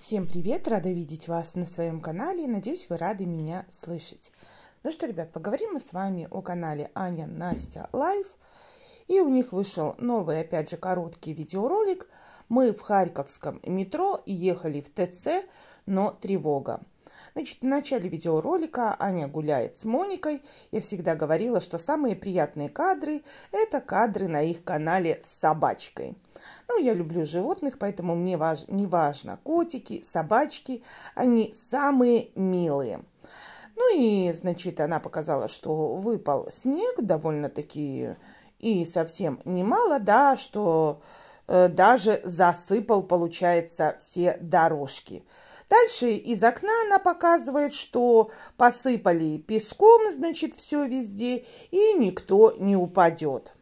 Всем привет! Рада видеть вас на своем канале. Надеюсь, вы рады меня слышать. Ну что, ребят, поговорим мы с вами о канале Аня Настя Лайв. И у них вышел новый, опять же, короткий видеоролик. Мы в Харьковском метро ехали в ТЦ, но тревога. Значит, в начале видеоролика Аня гуляет с Моникой. Я всегда говорила, что самые приятные кадры – это кадры на их канале с собачкой. Ну, я люблю животных, поэтому мне важ... не важно. Котики, собачки, они самые милые. Ну и, значит, она показала, что выпал снег довольно-таки и совсем немало, да, что э, даже засыпал, получается, все дорожки. Дальше из окна она показывает, что посыпали песком, значит, все везде, и никто не упадет.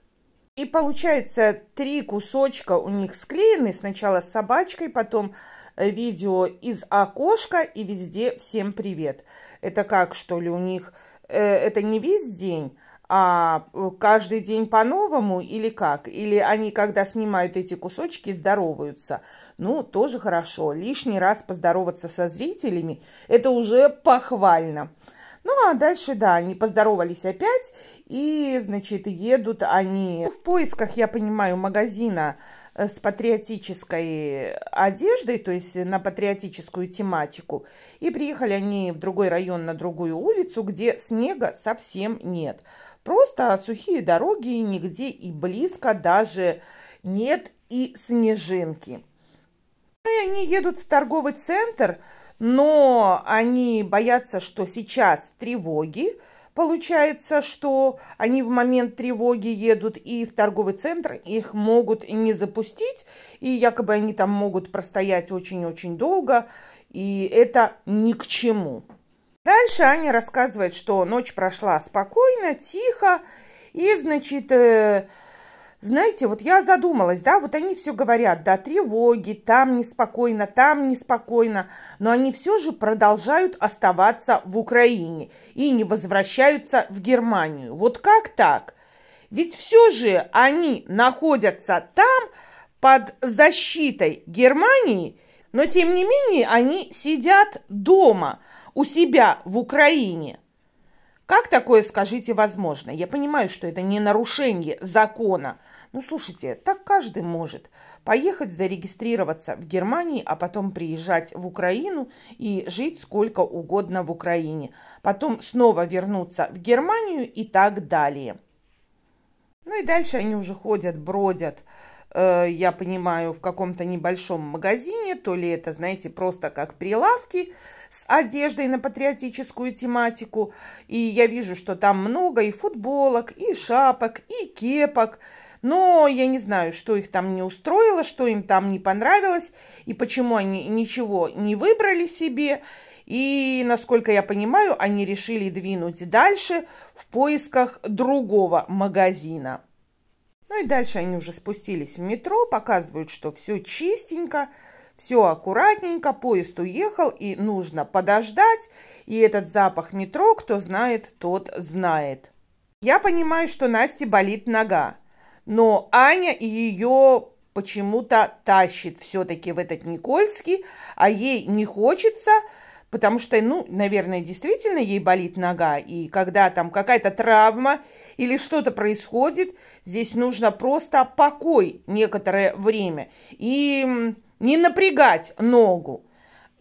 И получается три кусочка у них склеены. Сначала с собачкой, потом э, видео из окошка и везде всем привет. Это как, что ли, у них... Э, это не весь день, а э, каждый день по-новому или как? Или они, когда снимают эти кусочки, здороваются? Ну, тоже хорошо. Лишний раз поздороваться со зрителями – это уже похвально. Ну, а дальше, да, они поздоровались опять, и, значит, едут они в поисках, я понимаю, магазина э, с патриотической одеждой, то есть на патриотическую тематику. И приехали они в другой район, на другую улицу, где снега совсем нет. Просто сухие дороги, нигде и близко даже нет и снежинки. Ну, и они едут в торговый центр, но они боятся, что сейчас тревоги, Получается, что они в момент тревоги едут и в торговый центр, их могут не запустить, и якобы они там могут простоять очень-очень долго, и это ни к чему. Дальше Аня рассказывает, что ночь прошла спокойно, тихо, и, значит, э, знаете, вот я задумалась, да, вот они все говорят, да, тревоги, там неспокойно, там неспокойно, но они все же продолжают оставаться в Украине и не возвращаются в Германию. Вот как так? Ведь все же они находятся там под защитой Германии, но тем не менее они сидят дома у себя в Украине – как такое, скажите, возможно? Я понимаю, что это не нарушение закона. Ну, слушайте, так каждый может. Поехать зарегистрироваться в Германии, а потом приезжать в Украину и жить сколько угодно в Украине. Потом снова вернуться в Германию и так далее. Ну и дальше они уже ходят, бродят Э, я понимаю, в каком-то небольшом магазине, то ли это, знаете, просто как прилавки с одеждой на патриотическую тематику. И я вижу, что там много и футболок, и шапок, и кепок. Но я не знаю, что их там не устроило, что им там не понравилось, и почему они ничего не выбрали себе. И, насколько я понимаю, они решили двинуть дальше в поисках другого магазина. Ну и дальше они уже спустились в метро, показывают, что все чистенько, все аккуратненько, поезд уехал и нужно подождать. И этот запах метро, кто знает, тот знает. Я понимаю, что Насте болит нога, но Аня ее почему-то тащит все-таки в этот Никольский, а ей не хочется – потому что, ну, наверное, действительно ей болит нога, и когда там какая-то травма или что-то происходит, здесь нужно просто покой некоторое время и не напрягать ногу,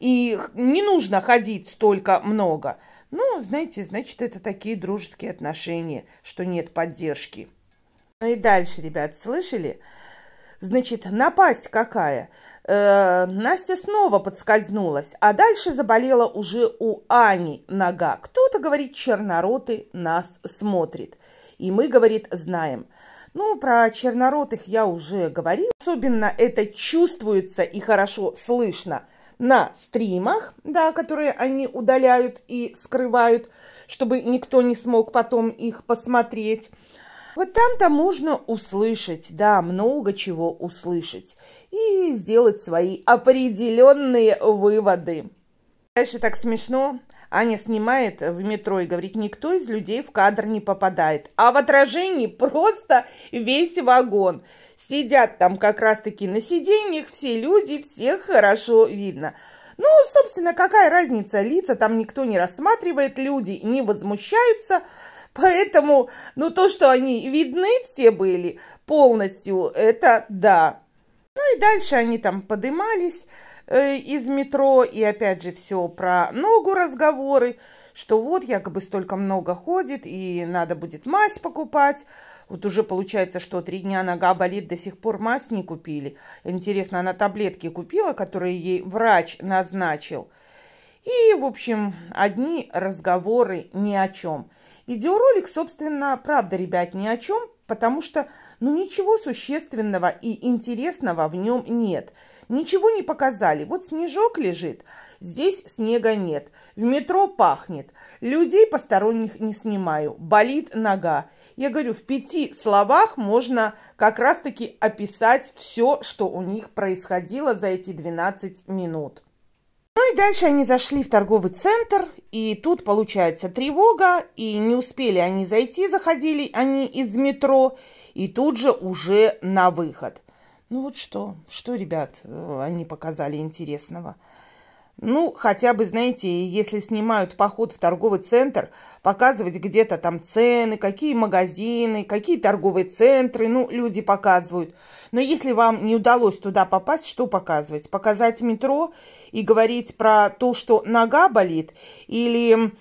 и не нужно ходить столько много. Ну, знаете, значит, это такие дружеские отношения, что нет поддержки. Ну и дальше, ребят, слышали? Значит, напасть какая? Э, Настя снова подскользнулась, а дальше заболела уже у Ани нога. Кто-то говорит, чернороты нас смотрит. И мы, говорит, знаем. Ну, про черноротых я уже говорила. Особенно это чувствуется и хорошо слышно на стримах, да, которые они удаляют и скрывают, чтобы никто не смог потом их посмотреть. Вот там-то можно услышать, да, много чего услышать и сделать свои определенные выводы. Дальше так смешно. Аня снимает в метро и говорит, никто из людей в кадр не попадает. А в отражении просто весь вагон. Сидят там как раз-таки на сиденьях все люди, всех хорошо видно. Ну, собственно, какая разница, лица там никто не рассматривает, люди не возмущаются. Поэтому, ну, то, что они видны все были полностью, это да. Ну и дальше они там подымались э, из метро, и опять же все про ногу разговоры, что вот якобы столько много ходит, и надо будет мазь покупать. Вот уже получается, что три дня нога болит, до сих пор мазь не купили. Интересно, она таблетки купила, которые ей врач назначил. И, в общем, одни разговоры ни о чем. Видеоролик, собственно, правда, ребят, ни о чем, потому что, ну, ничего существенного и интересного в нем нет. Ничего не показали. Вот снежок лежит, здесь снега нет. В метро пахнет. Людей посторонних не снимаю. Болит нога. Я говорю, в пяти словах можно как раз-таки описать все, что у них происходило за эти 12 минут. Ну и дальше они зашли в торговый центр, и тут получается тревога, и не успели они зайти, заходили они из метро, и тут же уже на выход. Ну вот что, что, ребят, э, они показали интересного. Ну, хотя бы, знаете, если снимают поход в торговый центр, показывать где-то там цены, какие магазины, какие торговые центры, ну, люди показывают. Но если вам не удалось туда попасть, что показывать? Показать метро и говорить про то, что нога болит, или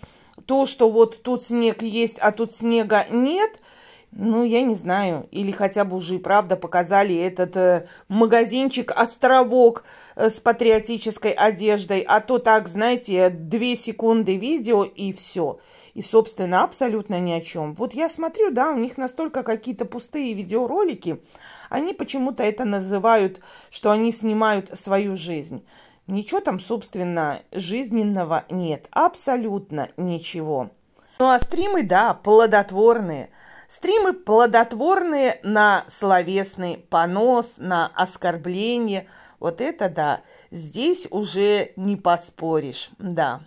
то, что вот тут снег есть, а тут снега нет – ну, я не знаю. Или хотя бы уже и правда показали этот э, магазинчик-островок э, с патриотической одеждой. А то так, знаете, две секунды видео и все. И, собственно, абсолютно ни о чем. Вот я смотрю, да, у них настолько какие-то пустые видеоролики. Они почему-то это называют, что они снимают свою жизнь. Ничего там, собственно, жизненного нет. Абсолютно ничего. Ну, а стримы, да, плодотворные – Стримы плодотворные на словесный понос, на оскорбление. Вот это да, здесь уже не поспоришь, да.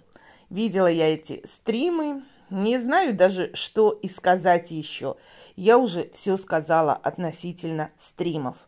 Видела я эти стримы, не знаю даже, что и сказать еще. Я уже все сказала относительно стримов.